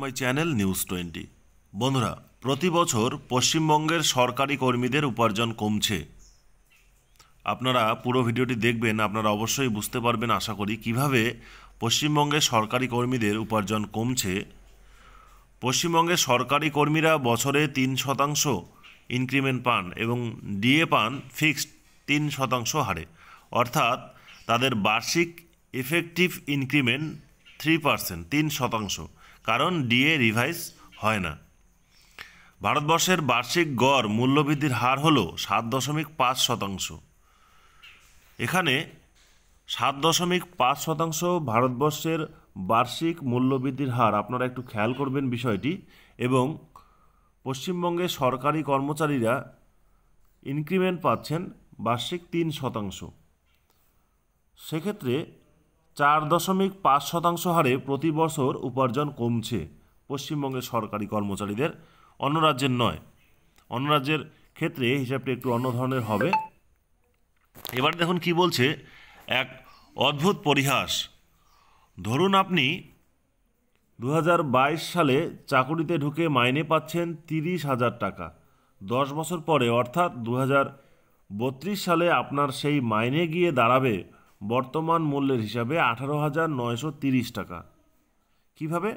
my channel news twenty বন্ধুরা প্রতি বছর পশ্চিমবঙ্গের সরকারি কর্মীদের উপার্জন কমছে আপনারা পুরো ভিডিওটি দেখবেন আপনারা অবশ্যই বুঝতে পারবেন আশা করি কিভাবে পশ্চিমবঙ্গের সরকারি কর্মীদের উপার্জন কমছে পশ্চিমবঙ্গের সরকারি কর্মীরা বছরে তিন শতাংশ ইনক্রিমেন্ট পান এবং ডিএ পান ফিক্সড তিন শতাংশ হারে অর্থাৎ তাদের বার্ষিক এফেক্টিভ ইনক্রিমেন্ট থ্রি পার্সেন্ট তিন শতাংশ কারণ ডিএ রিভাইজ হয় না ভারতবর্ষের বার্ষিক গড় মূল্যবৃদ্ধির হার হল সাত দশমিক পাঁচ শতাংশ এখানে সাত দশমিক পাঁচ শতাংশ ভারতবর্ষের বার্ষিক মূল্যবৃদ্ধির হার আপনারা একটু খেয়াল করবেন বিষয়টি এবং পশ্চিমবঙ্গে সরকারি কর্মচারীরা ইনক্রিমেন্ট পাচ্ছেন বার্ষিক তিন শতাংশ সেক্ষেত্রে চার দশমিক পাঁচ শতাংশ হারে প্রতি বছর উপার্জন কমছে পশ্চিমবঙ্গের সরকারি কর্মচারীদের অন্য রাজ্যের নয় অন্য রাজ্যের ক্ষেত্রে হিসাবটি একটু অন্য ধরনের হবে এবার দেখুন কি বলছে এক অদ্ভুত পরিহাস ধরুন আপনি দু সালে চাকুরিতে ঢুকে মাইনে পাচ্ছেন তিরিশ হাজার টাকা দশ বছর পরে অর্থাৎ দু সালে আপনার সেই মাইনে গিয়ে দাঁড়াবে বর্তমান মূল্যের হিসাবে আঠারো হাজার নয়শো তিরিশ টাকা কীভাবে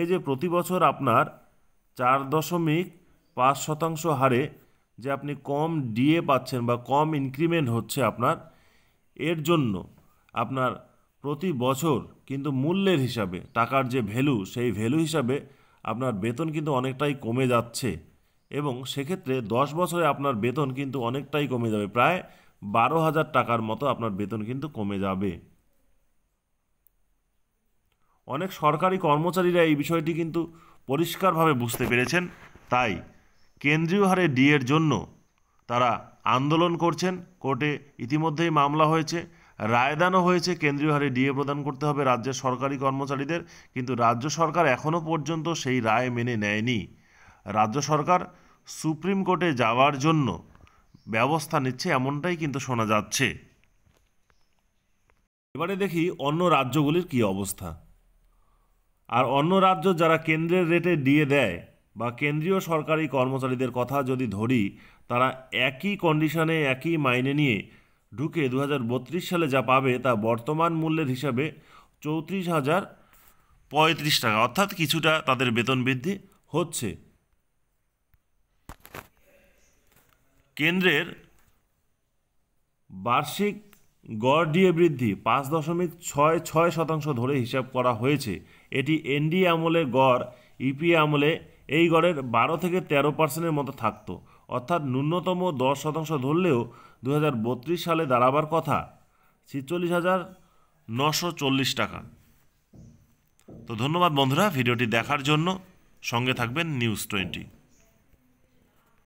এই যে প্রতি বছর আপনার চার দশমিক পাঁচ শতাংশ হারে যে আপনি কম ডিএ পাচ্ছেন বা কম ইনক্রিমেন্ট হচ্ছে আপনার এর জন্য আপনার প্রতি বছর কিন্তু মূল্যের হিসাবে টাকার যে ভ্যালু সেই ভ্যালু হিসাবে আপনার বেতন কিন্তু অনেকটাই কমে যাচ্ছে এবং সেক্ষেত্রে দশ বছরে আপনার বেতন কিন্তু অনেকটাই কমে যাবে প্রায় বারো হাজার টাকার মতো আপনার বেতন কিন্তু কমে যাবে অনেক সরকারি কর্মচারীরা এই বিষয়টি কিন্তু পরিষ্কারভাবে বুঝতে পেরেছেন তাই কেন্দ্রীয় হারে ডিএর জন্য তারা আন্দোলন করছেন কোর্টে ইতিমধ্যেই মামলা হয়েছে রায়দানও হয়েছে কেন্দ্রীয় হারে ডিএ প্রদান করতে হবে রাজ্যের সরকারি কর্মচারীদের কিন্তু রাজ্য সরকার এখনও পর্যন্ত সেই রায় মেনে নেয়নি রাজ্য সরকার সুপ্রিম কোর্টে যাওয়ার জন্য ব্যবস্থা নিচ্ছে এমনটাই কিন্তু শোনা যাচ্ছে এবারে দেখি অন্য রাজ্যগুলির কি অবস্থা আর অন্য রাজ্য যারা কেন্দ্রের রেটে দিয়ে দেয় বা কেন্দ্রীয় সরকারি কর্মচারীদের কথা যদি ধরি তারা একই কন্ডিশনে একই মাইনে নিয়ে ঢুকে দু সালে যা পাবে তা বর্তমান মূল্যের হিসাবে চৌত্রিশ হাজার পঁয়ত্রিশ টাকা অর্থাৎ কিছুটা তাদের বেতন বৃদ্ধি হচ্ছে কেন্দ্রের বার্ষিক গড় ডিএ বৃদ্ধি পাঁচ দশমিক ছয় ছয় শতাংশ ধরে হিসাব করা হয়েছে এটি এনডি আমলে গড় ইপি আমলে এই গড়ের বারো থেকে তেরো পার্সেন্টের মতো থাকত অর্থাৎ ন্যূনতম দশ শতাংশ ধরলেও দু সালে দাঁড়াবার কথা ছিচল্লিশ হাজার নশো চল্লিশ টাকা তো ধন্যবাদ বন্ধুরা ভিডিওটি দেখার জন্য সঙ্গে থাকবেন নিউজ টোয়েন্টি